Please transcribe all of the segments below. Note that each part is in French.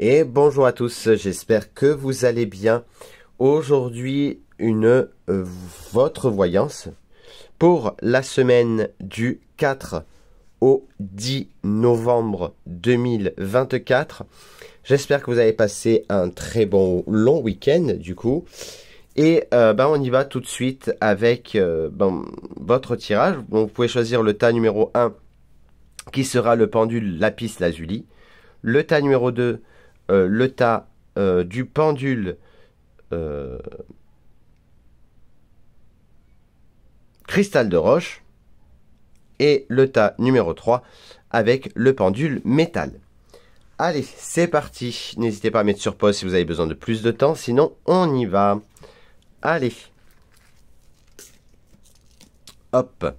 et bonjour à tous, j'espère que vous allez bien. Aujourd'hui, une euh, votre voyance pour la semaine du 4 au 10 novembre 2024. J'espère que vous avez passé un très bon long week-end du coup. Et euh, ben, on y va tout de suite avec euh, ben, votre tirage. vous pouvez choisir le tas numéro 1 qui sera le pendule lapis lazuli. Le tas numéro 2 euh, le tas euh, du pendule euh, cristal de roche et le tas numéro 3 avec le pendule métal. Allez, c'est parti. N'hésitez pas à mettre sur pause si vous avez besoin de plus de temps, sinon on y va. Allez. Hop.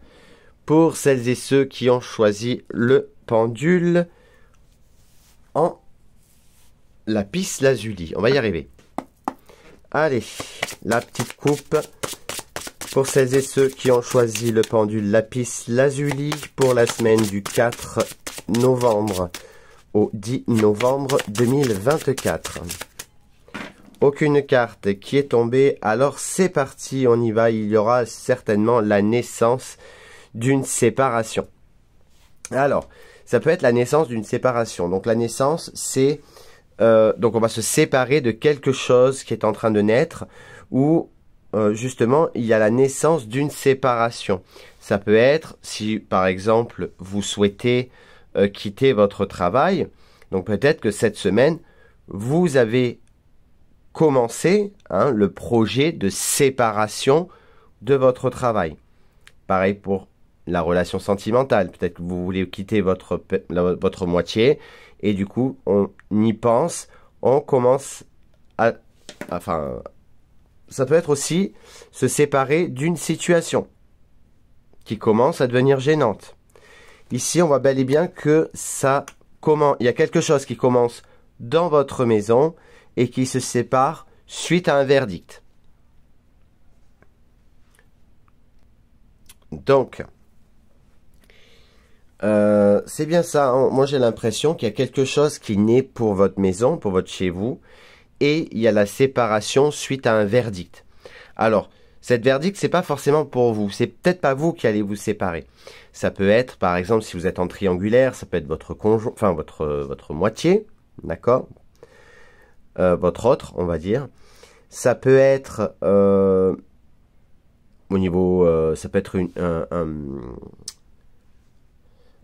Pour celles et ceux qui ont choisi le pendule en lapis lazuli. On va y arriver. Allez, la petite coupe pour celles et ceux qui ont choisi le pendule lapis lazuli pour la semaine du 4 novembre au 10 novembre 2024. Aucune carte qui est tombée, alors c'est parti, on y va, il y aura certainement la naissance d'une séparation. Alors, ça peut être la naissance d'une séparation. Donc la naissance, c'est euh, donc on va se séparer de quelque chose qui est en train de naître ou euh, justement il y a la naissance d'une séparation. Ça peut être si par exemple vous souhaitez euh, quitter votre travail, donc peut-être que cette semaine vous avez commencé hein, le projet de séparation de votre travail. Pareil pour la relation sentimentale. Peut-être que vous voulez quitter votre, votre moitié et du coup on y pense, on commence à... Enfin, ça peut être aussi se séparer d'une situation qui commence à devenir gênante. Ici, on voit bel et bien que ça comment il y a quelque chose qui commence dans votre maison et qui se sépare suite à un verdict. Donc, euh, c'est bien ça. Hein. Moi, j'ai l'impression qu'il y a quelque chose qui naît pour votre maison, pour votre chez vous, et il y a la séparation suite à un verdict. Alors, cette verdict, c'est pas forcément pour vous. C'est peut-être pas vous qui allez vous séparer. Ça peut être, par exemple, si vous êtes en triangulaire, ça peut être votre conjoint, enfin votre votre moitié, d'accord, euh, votre autre, on va dire. Ça peut être euh, au niveau, ça peut être une, un,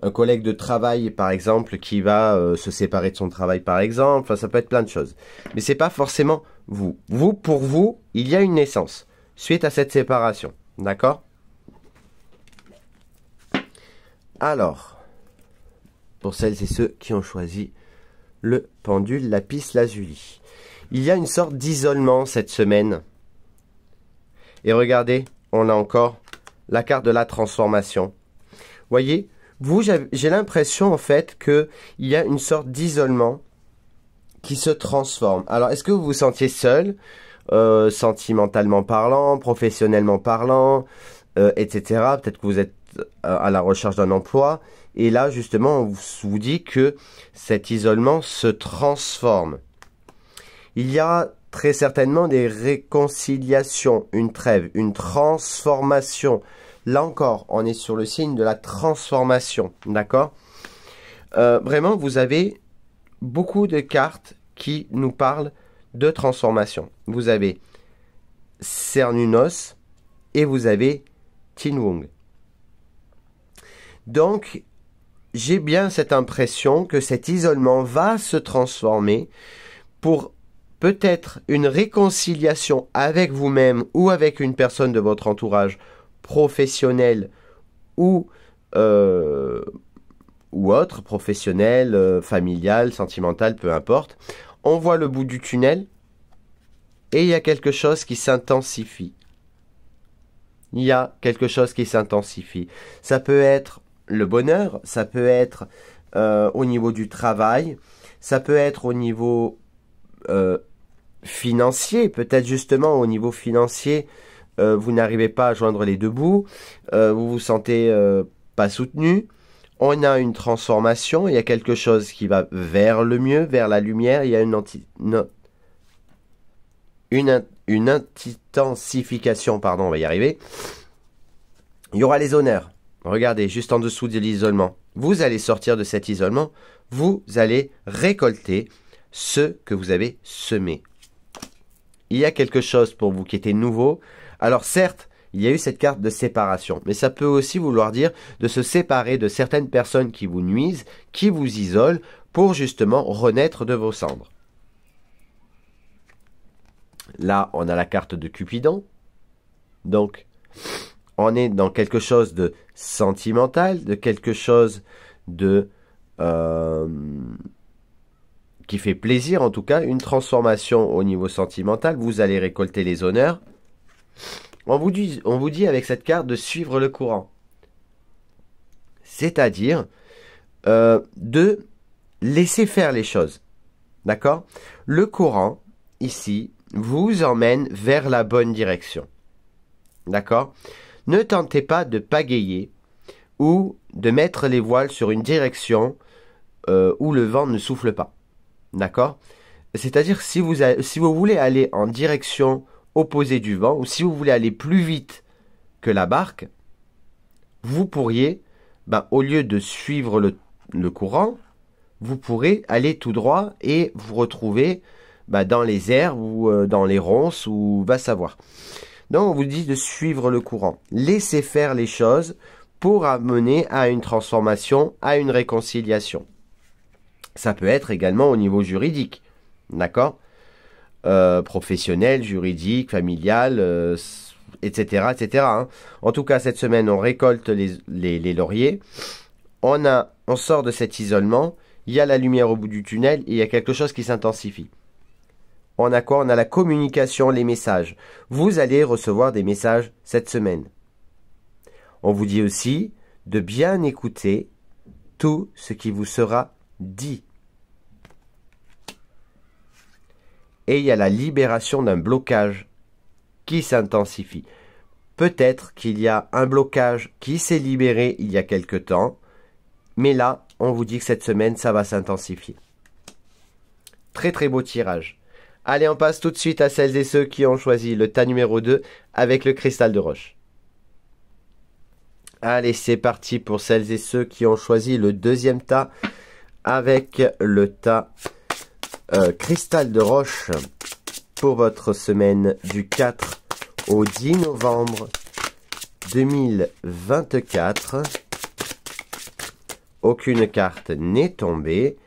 un collègue de travail par exemple qui va euh, se séparer de son travail par exemple, ça peut être plein de choses. Mais c'est pas forcément vous. Vous pour vous, il y a une naissance suite à cette séparation. D'accord Alors, pour celles et ceux qui ont choisi le pendule lapis lazuli, il y a une sorte d'isolement cette semaine. Et regardez, on a encore la carte de la transformation. Voyez, vous, j'ai l'impression en fait qu'il y a une sorte d'isolement qui se transforme. Alors, est-ce que vous vous sentiez seul, euh, sentimentalement parlant, professionnellement parlant, euh, etc. Peut-être que vous êtes euh, à la recherche d'un emploi. Et là, justement, on vous dit que cet isolement se transforme. Il y a très certainement des réconciliations, une trêve, une transformation Là encore, on est sur le signe de la transformation, d'accord euh, Vraiment, vous avez beaucoup de cartes qui nous parlent de transformation. Vous avez Cernunos et vous avez Tin Donc, j'ai bien cette impression que cet isolement va se transformer pour peut-être une réconciliation avec vous-même ou avec une personne de votre entourage professionnel ou, autre, euh, ou autre euh, sentimental, peu importe, on voit le bout du tunnel et il y a quelque chose qui s'intensifie. Il y a quelque chose qui s'intensifie. Ça peut être le bonheur, ça peut être euh, au niveau du travail, ça peut être au niveau financier, peut-être justement au niveau financier, euh, vous n'arrivez pas à joindre les deux bouts, euh, vous vous sentez euh, pas soutenu, on a une transformation, il y a quelque chose qui va vers le mieux, vers la lumière, il y a une, une, une intensification, pardon, on va y arriver. Il y aura les honneurs. Regardez, juste en dessous de l'isolement. Vous allez sortir de cet isolement, vous allez récolter ce que vous avez semé il y a quelque chose pour vous qui était nouveau. Alors certes, il y a eu cette carte de séparation, mais ça peut aussi vouloir dire de se séparer de certaines personnes qui vous nuisent, qui vous isolent, pour justement renaître de vos cendres. Là, on a la carte de Cupidon. Donc, on est dans quelque chose de sentimental, de quelque chose de... Euh, qui fait plaisir en tout cas, une transformation au niveau sentimental. Vous allez récolter les honneurs. On vous dit, on vous dit avec cette carte de suivre le courant. C'est-à-dire euh, de laisser faire les choses. D'accord Le courant, ici, vous emmène vers la bonne direction. D'accord Ne tentez pas de pagayer ou de mettre les voiles sur une direction euh, où le vent ne souffle pas. D'accord C'est-à-dire si vous, si vous voulez aller en direction opposée du vent, ou si vous voulez aller plus vite que la barque, vous pourriez, ben, au lieu de suivre le, courant, vous pourrez aller tout droit et vous retrouver ben, dans les airs ou euh, dans les ronces ou va savoir. Donc on vous dit de suivre le courant. Laissez faire les choses pour amener à une transformation, à une réconciliation. Ça peut être également au niveau juridique, d'accord euh, Professionnel, juridique, familial, etc. Euh, etc. Hein. En tout cas, cette semaine, on récolte les, lauriers. On, a, on sort de cet isolement. Il y a la lumière au bout du tunnel et il y a quelque chose qui s'intensifie. On a quoi On a la communication, les messages. Vous allez recevoir des messages cette semaine. On vous dit aussi de bien écouter tout ce qui vous sera dit. et il y a la libération d'un blocage qui s'intensifie. Peut-être qu'il y a un blocage qui s'est libéré il y a quelque temps, mais là, on vous dit que cette semaine, ça va s'intensifier. Très très beau tirage. Allez, on passe tout de suite à celles et ceux qui ont choisi le tas numéro 2 avec le cristal de roche. Allez, c'est parti pour celles et ceux qui ont choisi le deuxième tas avec le tas euh, Cristal de Roche pour votre semaine du 4 au 10 novembre 2024. Aucune carte n'est tombée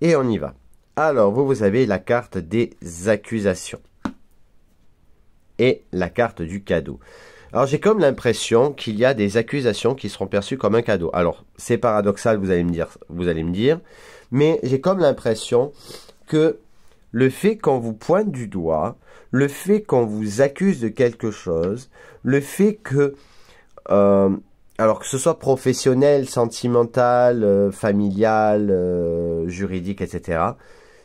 et on y va. Alors, vous, vous avez la carte des accusations et la carte du cadeau. Alors j'ai comme l'impression qu'il y a des accusations qui seront perçues comme un cadeau. Alors c'est paradoxal, vous allez me dire, vous allez me dire, mais j'ai comme l'impression que le fait qu'on vous pointe du doigt, le fait qu'on vous accuse de quelque chose, le fait que, euh, alors que ce soit professionnel, sentimental, euh, familial, euh, juridique, etc.,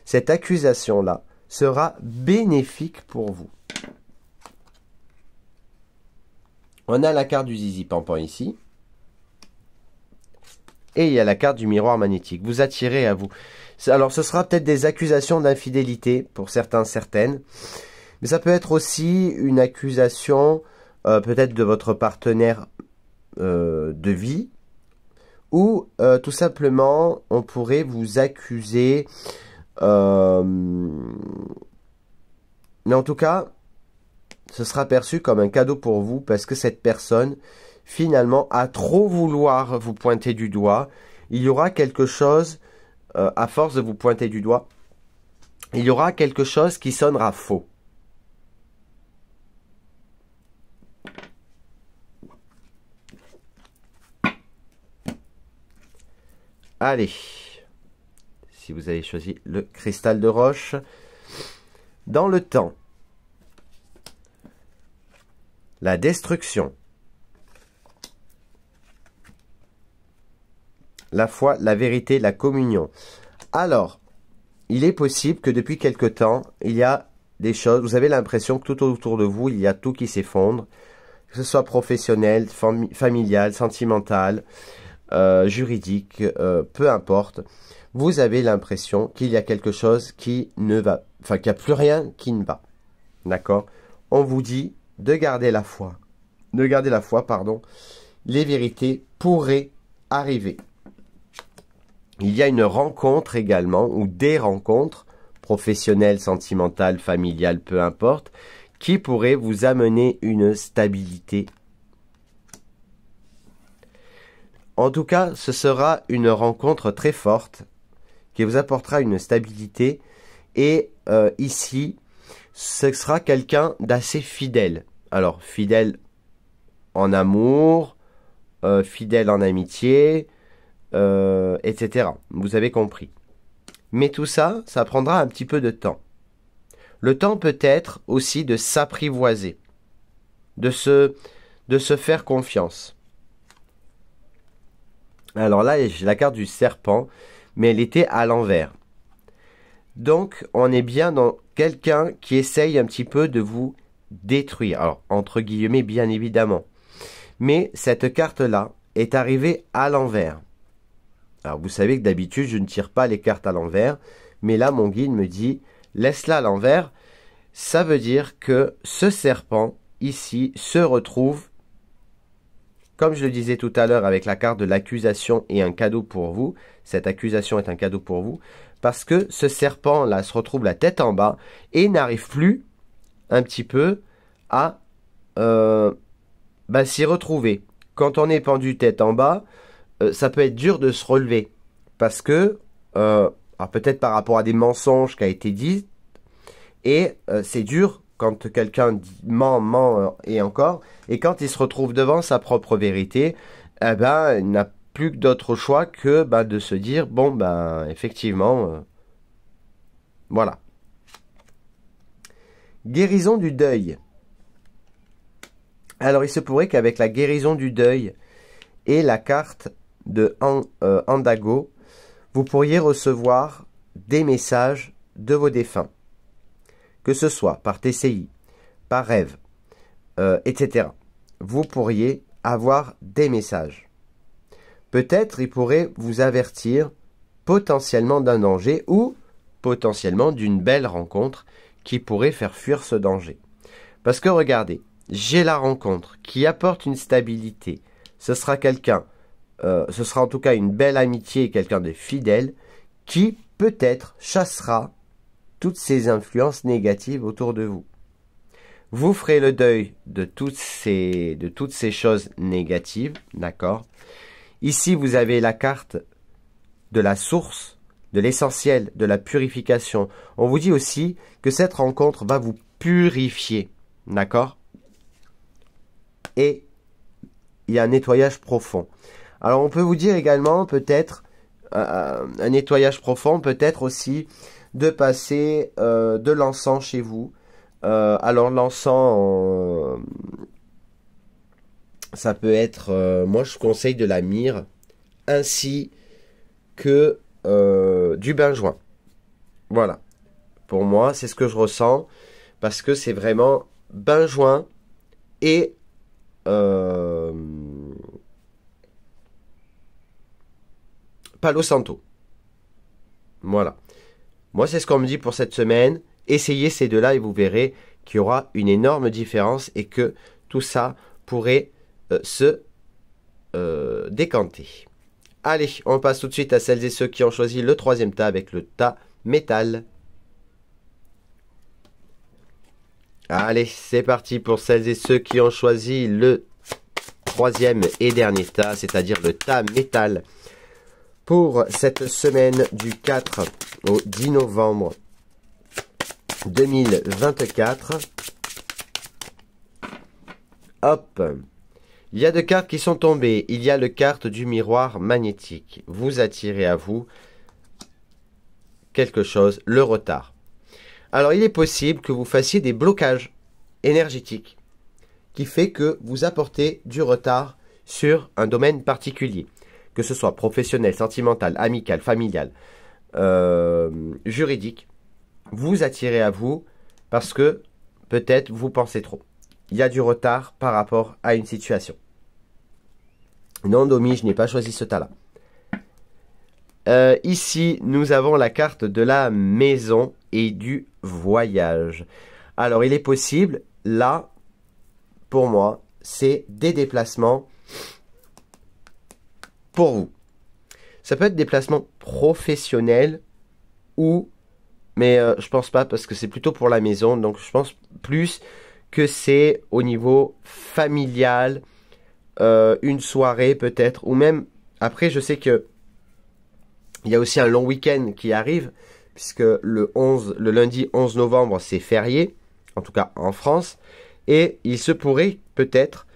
cette accusation-là sera bénéfique pour vous. On a la carte du zizi pampan ici. Et il y a la carte du miroir magnétique. Vous attirez à vous. Alors, ce sera peut-être des accusations d'infidélité, pour certains, certaines. Mais ça peut être aussi une accusation euh, peut-être de votre partenaire euh, de vie. Ou euh, tout simplement, on pourrait vous accuser... Mais en tout cas, ce sera perçu comme un cadeau pour vous parce que cette personne, finalement, a trop vouloir vous pointer du doigt, il y aura quelque chose euh, à force de vous pointer du doigt, il y aura quelque chose qui sonnera faux. Allez, si vous avez choisi le cristal de roche, dans le temps, la destruction. la foi, la vérité, la communion. Alors, il est possible que depuis quelque temps, il y a des choses, vous avez l'impression que tout autour de vous, il y a tout qui s'effondre, que ce soit professionnel, familial, sentimental, euh, juridique, euh, peu importe, vous avez l'impression qu'il y a quelque chose qui ne va, enfin qu'il n'y a plus rien qui ne va. D'accord On vous dit de garder la foi. De garder la foi, pardon. Les vérités pourraient arriver il y a une rencontre également, ou des rencontres, professionnelles, sentimentales, familiales, peu importe, qui pourraient vous amener une stabilité. En tout cas, ce sera une rencontre très forte qui vous apportera une stabilité et euh, ici, ce sera quelqu'un d'assez fidèle. Alors, fidèle en amour, euh, fidèle en amitié, euh, etc. Vous avez compris. Mais tout ça, ça prendra un petit peu de temps. Le temps peut être aussi de s'apprivoiser, de se, de se faire confiance. Alors là, j'ai la carte du serpent, mais elle était à l'envers. Donc, on est bien dans quelqu'un qui essaye un petit peu de vous détruire. Alors, entre guillemets, bien évidemment. Mais cette carte-là est arrivée à l'envers. Alors vous savez que d'habitude je ne tire pas les cartes à l'envers, mais là mon guide me dit laisse-la à l'envers. Ça veut dire que ce serpent ici se retrouve, comme je le disais tout à l'heure avec la carte de l'accusation et un cadeau pour vous, cette accusation est un cadeau pour vous, parce que ce serpent là se retrouve la tête en bas et n'arrive plus un petit peu à euh, bah, s'y retrouver. Quand on est pendu tête en bas, euh, ça peut être dur de se relever. Parce que, euh, peut-être par rapport à des mensonges qui a été dit, et euh, c'est dur quand quelqu'un ment, ment et encore, et quand il se retrouve devant sa propre vérité, eh ben, il n'a plus d'autre choix que ben, de se dire, bon, ben, effectivement, voilà. Guérison du deuil. Alors il se pourrait qu'avec la guérison du deuil et la carte de euh, Andago, vous pourriez recevoir des messages de vos défunts, que ce soit par TCI, par rêve, euh, etc. Vous pourriez avoir des messages. Peut-être ils pourraient vous avertir potentiellement d'un danger ou potentiellement d'une belle rencontre qui pourrait faire fuir ce danger. Parce que regardez, j'ai la rencontre qui apporte une stabilité. Ce sera quelqu'un euh, ce sera en tout cas une belle amitié et quelqu'un de fidèle qui peut-être chassera toutes ces influences négatives autour de vous. Vous ferez le deuil de toutes ces, de toutes ces choses négatives, d'accord Ici, vous avez la carte de la source, de l'essentiel, de la purification. On vous dit aussi que cette rencontre va vous purifier, d'accord Et il y a un nettoyage profond. Alors on peut vous dire également peut-être euh, euh, un nettoyage profond, peut-être aussi de passer euh, de l'encens chez vous. alors l'encens, ça peut être, moi je conseille de la mire ainsi que du benjoin. Voilà. Pour moi, c'est ce que je ressens parce que c'est vraiment benjoin et Palo Santo. Voilà. Moi, c'est ce qu'on me dit pour cette semaine. Essayez ces deux-là et vous verrez qu'il y aura une énorme différence et que tout ça pourrait euh, se euh, décanter. Allez, on passe tout de suite à celles et ceux qui ont choisi le troisième tas avec le tas métal. Allez, c'est parti pour celles et ceux qui ont choisi le troisième et dernier tas, c'est-à-dire le tas métal pour cette semaine du 4 au 10 novembre 2024. Hop Il y a deux cartes qui sont tombées. Il y a le carte du miroir magnétique. Vous attirez à vous quelque chose, le retard. Alors il est possible que vous fassiez des blocages énergétiques qui fait que vous apportez du retard sur un domaine particulier que ce soit professionnel, sentimental, amical, familial, euh, juridique, vous attirez à vous parce que peut-être vous pensez trop. Il y a du retard par rapport à une situation. Non, Domi, je n'ai pas choisi ce tas-là. Euh, ici, nous avons la carte de la maison et du voyage. Alors, il est possible, là, pour moi, c'est des déplacements pour vous. Ça peut être des placements professionnels ou, mais je euh, je pense pas parce que c'est plutôt pour la maison, donc je pense plus que c'est au niveau familial, euh, une soirée peut-être, ou même après je sais que il y a aussi un long week-end qui arrive, puisque le le lundi 11 novembre c'est férié, en tout cas en France, et il se pourrait peut-être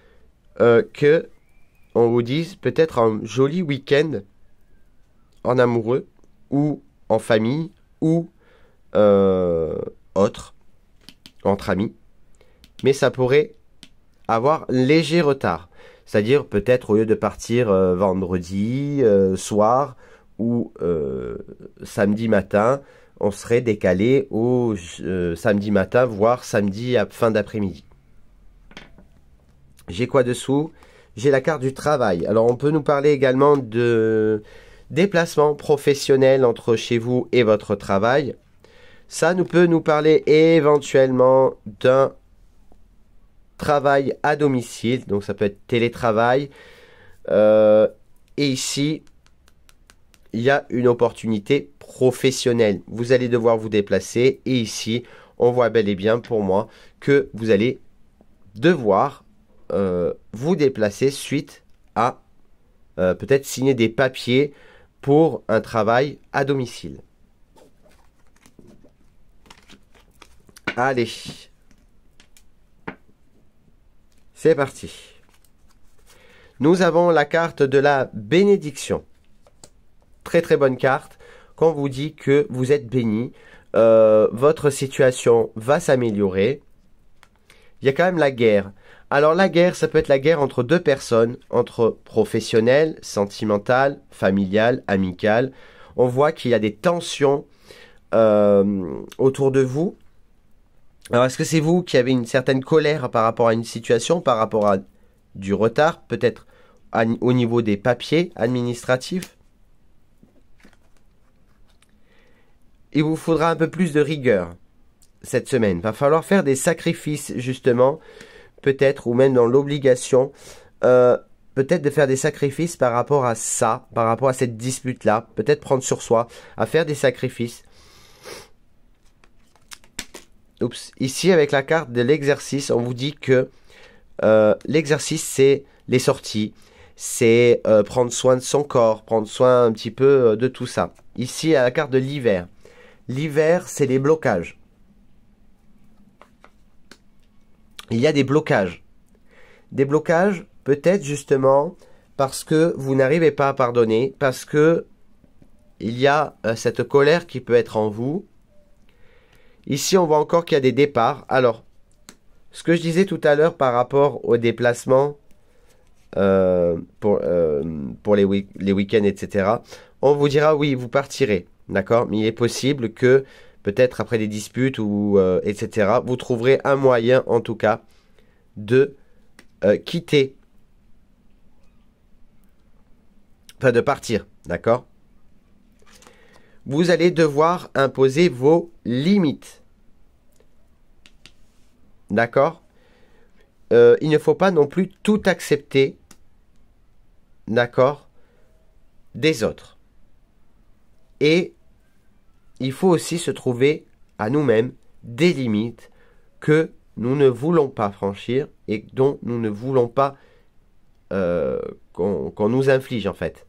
euh, que on vous dise peut-être un joli week-end en amoureux ou en famille ou euh, autre, entre amis. Mais ça pourrait avoir léger retard. C'est-à-dire peut-être au lieu de partir euh, vendredi euh, soir ou samedi matin, on serait décalé au samedi matin, voire samedi fin d'après-midi. J'ai quoi dessous j'ai la carte du travail. Alors on peut nous parler également de déplacement professionnel entre chez vous et votre travail. Ça nous peut nous parler éventuellement d'un travail à domicile, donc ça peut être télétravail. Euh, et ici, il y a une opportunité professionnelle. Vous allez devoir vous déplacer et ici, on voit bel et bien pour moi que vous allez devoir euh, vous déplacer suite à euh, peut-être signer des papiers pour un travail à domicile. Allez, c'est parti. Nous avons la carte de la bénédiction. Très très bonne carte. Quand vous dit que vous êtes béni, euh, votre situation va s'améliorer. Il y a quand même la guerre. Alors la guerre, ça peut être la guerre entre deux personnes, entre professionnels, sentimentales, familiales, amicales. On voit qu'il y a des tensions euh, autour de vous. Alors est-ce que c'est vous qui avez une certaine colère par rapport à une situation, par rapport à du retard, peut-être au niveau des papiers administratifs Il vous faudra un peu plus de rigueur cette semaine. Va falloir faire des sacrifices justement peut-être, ou même dans l'obligation, euh, peut-être de faire des sacrifices par rapport à ça, par rapport à cette dispute-là, peut-être prendre sur soi, à faire des sacrifices. Ici, avec la carte de l'exercice, on vous dit que euh, l'exercice, c'est les sorties, c'est euh, prendre soin de son corps, prendre soin un petit peu de tout ça. Ici, à la carte de l'hiver. L'hiver, c'est les blocages. il y a des blocages. Des blocages, peut-être justement parce que vous n'arrivez pas à pardonner, parce que il y a euh, cette colère qui peut être en vous. Ici, on voit encore qu'il y a des départs. Alors, ce que je disais tout à l'heure par rapport aux déplacements euh, pour, euh, pour les, week- les week-ends, etc., on vous dira oui, vous partirez. D'accord Mais il est possible que peut-être après des disputes ou euh, etc. Vous trouverez un moyen en tout cas de euh, quitter, enfin de partir, d'accord Vous allez devoir imposer vos limites, d'accord euh, Il ne faut pas non plus tout accepter, d'accord, des autres. Et il faut aussi se trouver à nous-mêmes des limites que nous ne voulons pas franchir et dont nous ne voulons pas euh, qu'on nous inflige en fait.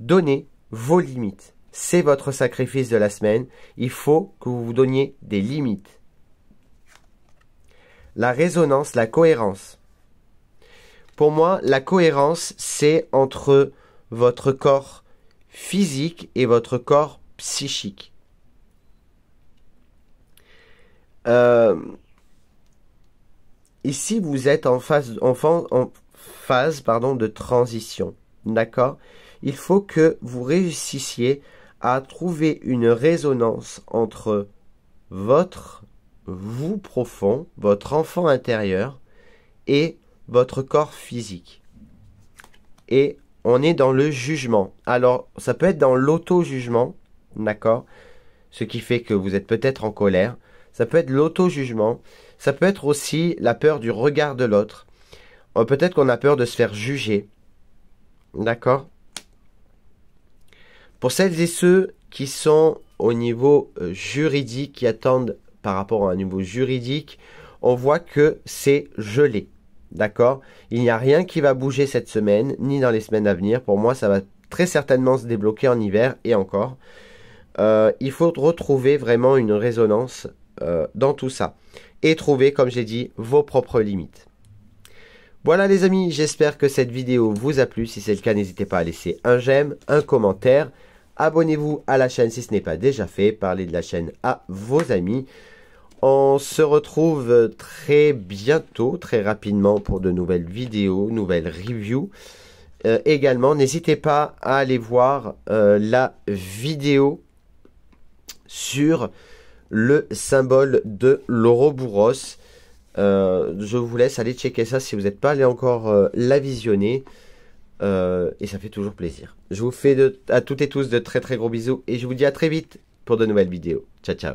Donnez vos limites. C'est votre sacrifice de la semaine. Il faut que vous vous donniez des limites. La résonance, la cohérence. Pour moi, la cohérence, c'est entre votre corps physique et votre corps psychique. Euh, ici, vous êtes en phase, en phase pardon, de transition. D'accord Il faut que vous réussissiez à trouver une résonance entre votre vous profond, votre enfant intérieur et votre corps physique. Et on est dans le jugement. Alors, ça peut être dans l'auto-jugement, D'accord Ce qui fait que vous êtes peut-être en colère. Ça peut être l'auto-jugement. Ça peut être aussi la peur du regard de l'autre. Euh, peut-être qu'on a peur de se faire juger. D'accord Pour celles et ceux qui sont au niveau euh, juridique, qui attendent par rapport à un niveau juridique, on voit que c'est gelé. D'accord Il n'y a rien qui va bouger cette semaine, ni dans les semaines à venir. Pour moi, ça va très certainement se débloquer en hiver et encore. Euh, il faut retrouver vraiment une résonance euh, dans tout ça et trouver, comme j'ai dit, vos propres limites. Voilà les amis, j'espère que cette vidéo vous a plu. Si c'est le cas, n'hésitez pas à laisser un j'aime, un commentaire. Abonnez-vous à la chaîne si ce n'est pas déjà fait. Parlez de la chaîne à vos amis. On se retrouve très bientôt, très rapidement pour de nouvelles vidéos, nouvelles reviews. Euh, également, n'hésitez pas à aller voir la vidéo sur le symbole de l'Ouroboros. Euh, je vous laisse aller checker ça si vous n'êtes pas allé encore euh, la visionner. Euh, et ça fait toujours plaisir. Je vous fais à toutes et tous de très très gros bisous et je vous dis à très vite pour de nouvelles vidéos. Ciao ciao